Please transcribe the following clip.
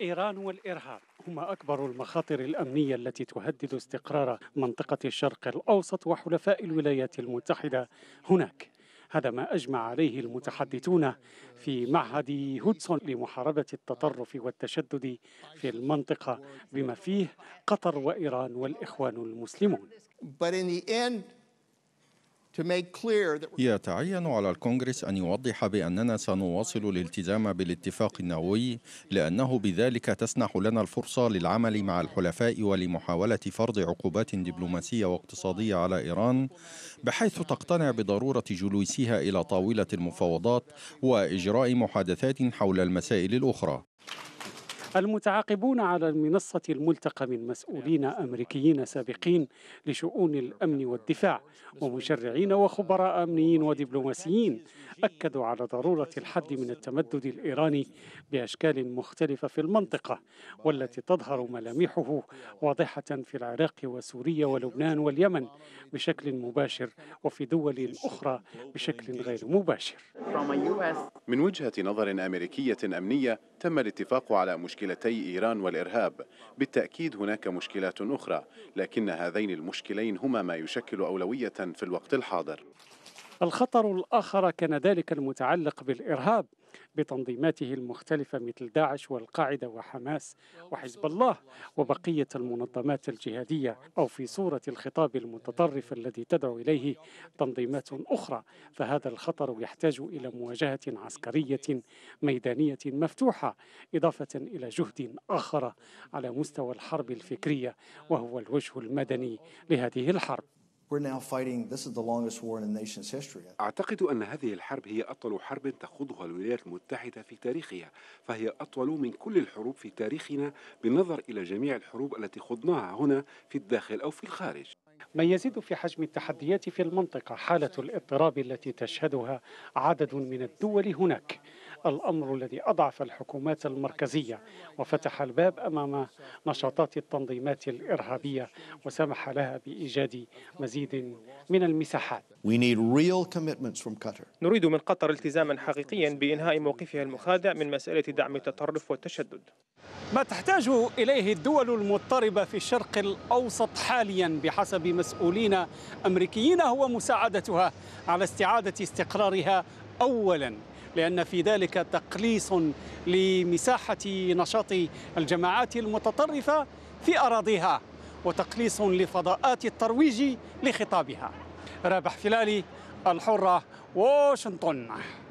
إيران والإرهاب هما أكبر المخاطر الأمنية التي تهدد استقرار منطقة الشرق الأوسط وحلفاء الولايات المتحدة هناك هذا ما أجمع عليه المتحدثون في معهد هودسون لمحاربة التطرف والتشدد في المنطقة بما فيه قطر وإيران والإخوان المسلمون But in the end, يتعين على الكونغرس أن يوضح بأننا سنواصل الالتزام بالاتفاق النووي لأنه بذلك تسنح لنا الفرصة للعمل مع الحلفاء ولمحاولة فرض عقوبات دبلوماسية واقتصادية على إيران بحيث تقتنع بضرورة جلوسها إلى طاولة المفاوضات وإجراء محادثات حول المسائل الأخرى المتعاقبون على المنصة الملتقى من مسؤولين أمريكيين سابقين لشؤون الأمن والدفاع ومشرعين وخبراء أمنيين ودبلوماسيين أكدوا على ضرورة الحد من التمدد الإيراني بأشكال مختلفة في المنطقة والتي تظهر ملامحه واضحة في العراق وسوريا ولبنان واليمن بشكل مباشر وفي دول أخرى بشكل غير مباشر من وجهة نظر أمريكية أمنية تم الاتفاق على مشكلة مشكلتي إيران والإرهاب بالتأكيد هناك مشكلات أخرى لكن هذين المشكلين هما ما يشكل أولوية في الوقت الحاضر الخطر الآخر كان ذلك المتعلق بالإرهاب بتنظيماته المختلفة مثل داعش والقاعدة وحماس وحزب الله وبقية المنظمات الجهادية أو في صورة الخطاب المتطرف الذي تدعو إليه تنظيمات أخرى فهذا الخطر يحتاج إلى مواجهة عسكرية ميدانية مفتوحة إضافة إلى جهد آخر على مستوى الحرب الفكرية وهو الوجه المدني لهذه الحرب أعتقد أن هذه الحرب هي أطول حرب تخوضها الولايات المتحدة في تاريخها، فهي أطول من كل الحروب في تاريخنا بالنظر إلى جميع الحروب التي خضناها هنا في الداخل أو في الخارج. ما يزيد في حجم التحديات في المنطقة حالة الاضطراب التي تشهدها عدد من الدول هناك. الأمر الذي أضعف الحكومات المركزية وفتح الباب أمام نشاطات التنظيمات الإرهابية وسمح لها بإيجاد مزيد من المساحات نريد من قطر التزاما حقيقيا بإنهاء موقفها المخادع من مسألة دعم التطرف والتشدد ما تحتاج إليه الدول المضطربة في الشرق الأوسط حاليا بحسب مسؤولين أمريكيين هو مساعدتها على استعادة استقرارها أولا لأن في ذلك تقليص لمساحة نشاط الجماعات المتطرفة في أراضيها وتقليص لفضاءات الترويج لخطابها رابح فلالي الحرة واشنطن